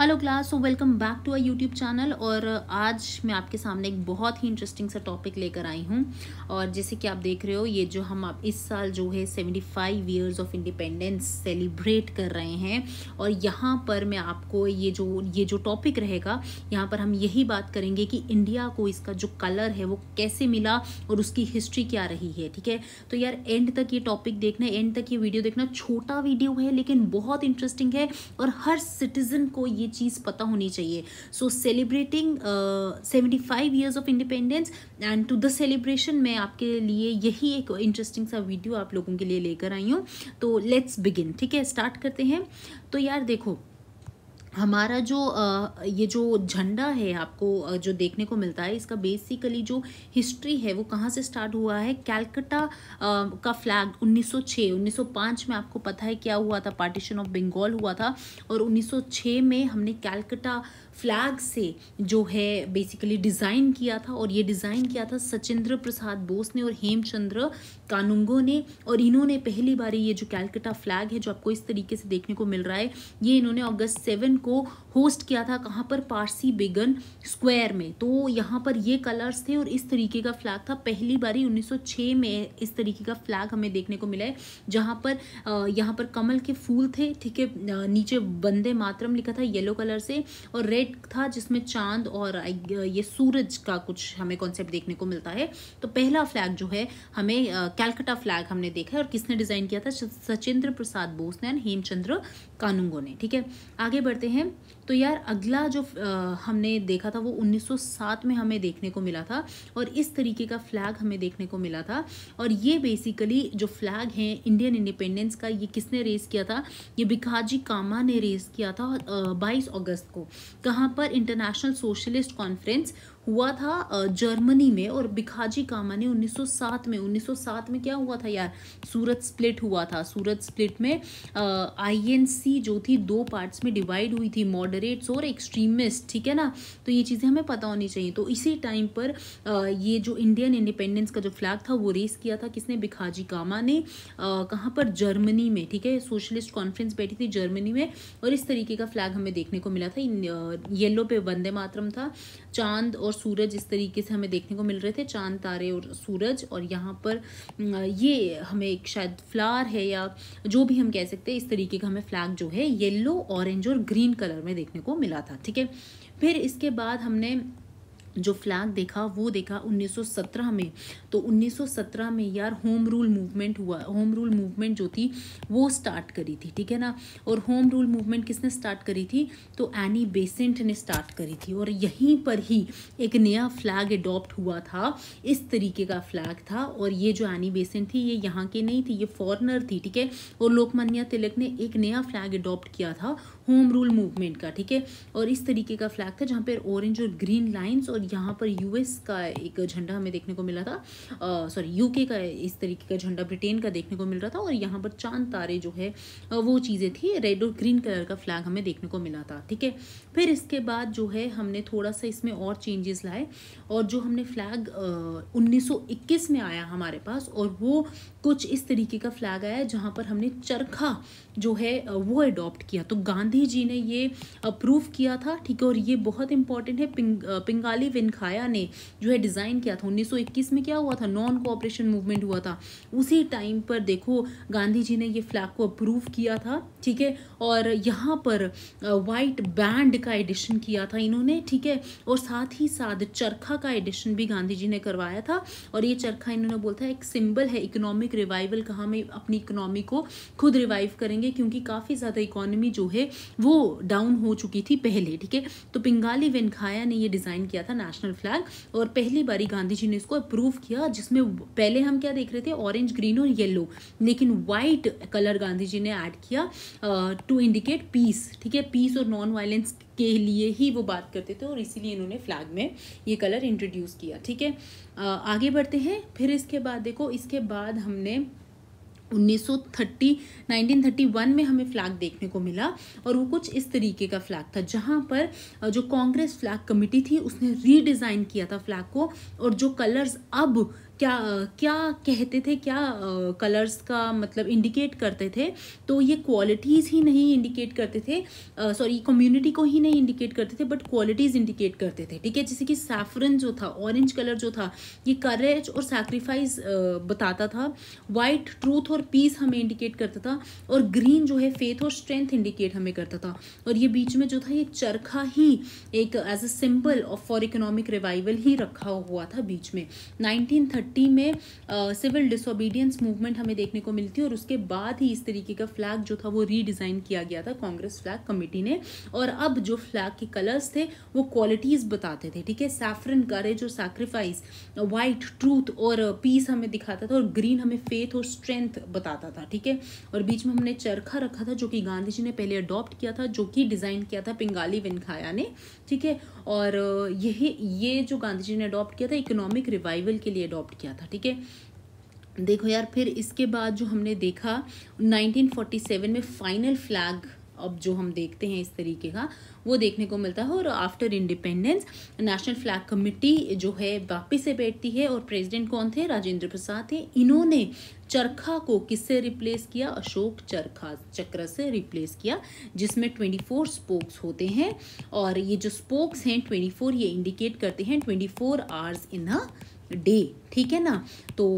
hello class so welcome back to our YouTube channel और आज मैं आपके सामने एक बहुत ही इंटरेस्टिंग सा टॉपिक लेकर आई हूँ और जैसे कि आप देख रहे हो ये जो हम आप इस साल जो है seventy five years of independence celebrate कर रहे हैं और यहाँ पर मैं आपको ये जो ये जो टॉपिक रहेगा यहाँ पर हम यही बात करेंगे कि इंडिया को इसका जो कलर है वो कैसे मिला और उसकी हिस्ट्री क्या रही है ठीक है तो यार एंड तक ये टॉपिक देखना एंड तक ये वीडियो देखना छोटा वीडियो है लेकिन बहुत इंटरेस्टिंग है और हर सिटीज़न को ये चीज़ पता होनी चाहिए so celebrating seventy five years of independence and to the celebration मैं आपके लिए यही एक इंटरेस्टिंग सा वीडियो आप लोगों के लिए लेकर आई हूँ तो लेट्स बिगिन ठीक है स्टार्ट करते हैं तो यार देखो हमारा जो ये जो झंडा है आपको जो देखने को मिलता है इसका बेसिकली जो हिस्ट्री है वो कहाँ से स्टार्ट हुआ है कैलकटा का फ्लैग 1906 1905 में आपको पता है क्या हुआ था पार्टीशन ऑफ बंगाल हुआ था और 1906 में हमने कैलकटा फ्लैग से जो है बेसिकली डिज़ाइन किया था और ये डिज़ाइन किया था सचिंद्र प्रसाद बोस ने और हेमचंद्र कानुंगो ने और इन्होंने पहली बार ये जो कैलकटा फ्लैग है जो आपको इस तरीके से देखने को मिल रहा है ये इन्होंने अगस्त सेवन को होस्ट किया था कहाँ पर पारसी बेगन स्क्वायर में तो यहाँ पर ये कलर्स थे और इस तरीके का फ्लैग था पहली बारी 1906 में इस तरीके का फ्लैग हमें देखने को मिला है जहाँ पर यहाँ पर कमल के फूल थे ठीक है नीचे बंदे मातरम लिखा था येलो कलर से और रेड था जिसमें चांद और ये सूरज का कुछ हमें कॉन्सेप्ट देखने को मिलता है तो पहला फ्लैग जो है हमें कैलकटा फ्लैग हमने देखा है और किसने डिज़ाइन किया था सचिंद्र प्रसाद बोस ने एंड हेमचंद्र कानूंगो ने ठीक है आगे बढ़ते हैं तो यार अगला जो हमने देखा था वो 1907 में हमें देखने को मिला था और इस तरीके का फ्लैग हमें देखने को मिला था और ये बेसिकली जो फ्लैग है इंडियन इंडिपेंडेंस का ये किसने रेस किया था ये भिखाजी कामा ने रेस किया था बाईस अगस्त को कहाँ पर इंटरनेशनल सोशलिस्ट कॉन्फ्रेंस हुआ था जर्मनी में और भिखाजी कामा ने 1907 में 1907 में क्या हुआ था यार सूरत स्प्लिट हुआ था सूरत स्प्लिट में आईएनसी जो थी दो पार्ट्स में डिवाइड हुई थी मॉडर्न मॉडरेट्स और एक्सट्रीमिस्ट ठीक है ना तो ये चीज़ें हमें पता होनी चाहिए तो इसी टाइम पर ये जो इंडियन इंडिपेंडेंस का जो फ्लैग था वो रेस किया था किसने बिखाजी कामा ने कहाँ पर जर्मनी में ठीक है सोशलिस्ट कॉन्फ्रेंस बैठी थी जर्मनी में और इस तरीके का फ्लैग हमें देखने को मिला था येलो पे वंदे मातरम था चांद और सूरज इस तरीके से हमें देखने को मिल रहे थे चांद तारे और सूरज और यहाँ पर ये हमें एक शायद फ्लार है या जो भी हम कह सकते हैं इस तरीके का हमें फ्लैग जो है येलो ऑरेंज और ग्रीन कलर में देखने को मिला था ठीक है फिर इसके बाद हमने जो फ्लैग देखा वो देखा 1917 में तो 1917 में यार होम रूल मूवमेंट हुआ होम रूल मूवमेंट जो थी वो स्टार्ट करी थी ठीक है ना और होम रूल मूवमेंट किसने स्टार्ट करी थी तो एनी बेसेंट ने स्टार्ट करी थी और यहीं पर ही एक नया फ्लैग एडॉप्ट हुआ था इस तरीके का फ्लैग था और ये जो एनी बेसेंट थी ये यहाँ के नहीं थी ये फॉरनर थी ठीक है और लोकमान्य तिलक ने एक नया फ्लैग एडॉप्ट किया था होम रूल मूवमेंट का ठीक है और इस तरीके का फ्लैग था जहाँ पर ऑरेंज और ग्रीन लाइन्स और और यहाँ पर यूएस का एक झंडा हमें देखने को मिला था सॉरी यूके का इस तरीके का झंडा ब्रिटेन का देखने को मिल रहा था और यहाँ पर चांद तारे जो है वो चीज़ें थी रेड और ग्रीन कलर का फ्लैग हमें देखने को मिला था ठीक है फिर इसके बाद जो है हमने थोड़ा सा इसमें और चेंजेस लाए और जो हमने फ्लैग उन्नीस में आया हमारे पास और वो कुछ इस तरीके का फ्लैग आया जहाँ पर हमने चरखा जो है वो अडॉप्ट किया तो गांधी जी ने ये अप्रूव किया था ठीक है और ये बहुत इंपॉर्टेंट है पिंग, पिंगाली विनखाया ने जो है डिज़ाइन किया था 1921 में क्या हुआ था नॉन कोऑपरेशन मूवमेंट हुआ था उसी टाइम पर देखो गांधी जी ने ये फ्लैग को अप्रूव किया था ठीक है और यहाँ पर वाइट बैंड का एडिशन किया था इन्होंने ठीक है और साथ ही साथ चरखा का एडिशन भी गांधी जी ने करवाया था और ये चरखा इन्होंने बोलता है एक सिंबल है इकोनॉमिक रिवाइवल का हम अपनी इकोनॉमी को खुद रिवाइव करेंगे क्योंकि काफ़ी ज़्यादा इकोनॉमी जो है वो डाउन हो चुकी थी पहले ठीक है तो पिंगाली वेनखाया ने ये डिज़ाइन किया था नेशनल फ्लैग और पहली बारी गांधी जी ने इसको अप्रूव किया जिसमें पहले हम क्या देख रहे थे ऑरेंज ग्रीन और येलो लेकिन वाइट कलर गांधी जी ने ऐड किया टू इंडिकेट पीस ठीक है पीस और नॉन वायलेंस के लिए ही वो बात करते थे और इसीलिए इन्होंने फ्लैग में ये कलर इंट्रोड्यूस किया ठीक है आगे बढ़ते हैं फिर इसके बाद देखो इसके बाद हमने 1930 1931 में हमें फ्लैग देखने को मिला और वो कुछ इस तरीके का फ्लैग था जहाँ पर जो कांग्रेस फ्लैग कमेटी थी उसने रीडिज़ाइन किया था फ्लैग को और जो कलर्स अब क्या क्या कहते थे क्या कलर्स का मतलब इंडिकेट करते थे तो ये क्वालिटीज़ ही नहीं इंडिकेट करते थे सॉरी कम्युनिटी को ही नहीं इंडिकेट करते थे बट क्वालिटीज़ इंडिकेट करते थे ठीक है जैसे कि सैफरन जो था ऑरेंज कलर जो था ये करेज और सैक्रिफाइस बताता था वाइट ट्रूथ और पीस हमें इंडिकेट करता था और ग्रीन जो है फेथ और स्ट्रेंथ इंडिकेट हमें करता था और ये बीच में जो था ये चरखा ही एक as a symbol of for economic revival ही रखा हुआ था बीच में नाइनटीन थर्टी में सिविल डिसोबीडियंस मूवमेंट हमें देखने को मिलती है और उसके बाद ही इस तरीके का फ्लैग जो था वो रीडिज़ाइन किया गया था कांग्रेस फ्लैग कमेटी ने और अब जो फ्लैग के कलर्स थे वो क्वालिटीज़ बताते थे ठीक है सैफरन करेज और सैक्रीफाइस वाइट ट्रूथ और पीस हमें दिखाता था और ग्रीन हमें फेथ और स्ट्रेंथ बताता था ठीक है और बीच में हमने चरखा रखा था जो कि गांधी जी ने पहले अडॉप्ट किया था जो कि डिज़ाइन किया था पिंगाली विनखाया ने ठीक है और यही ये जो गांधी जी ने अडॉप्ट किया था इकोनॉमिक रिवाइवल के लिए अडॉप्ट किया था ठीक है देखो यार फिर इसके बाद जो हमने देखा 1947 में फाइनल फ्लैग अब जो हम देखते हैं इस तरीके का वो देखने को मिलता है और after independence national flag committee जो है वापिस से बैठती है और प्रेसिडेंट कौन थे राजेंद्र प्रसाद थे इन्होंने चरखा को किससे रिप्लेस किया अशोक चरखा चक्र से रिप्लेस किया जिसमें 24 स्पोक्स होते हैं और ये जो स्पोक्स हैं 24 ये इंडिकेट करते हैं 24 आवर्स इन अ डे ठीक है ना तो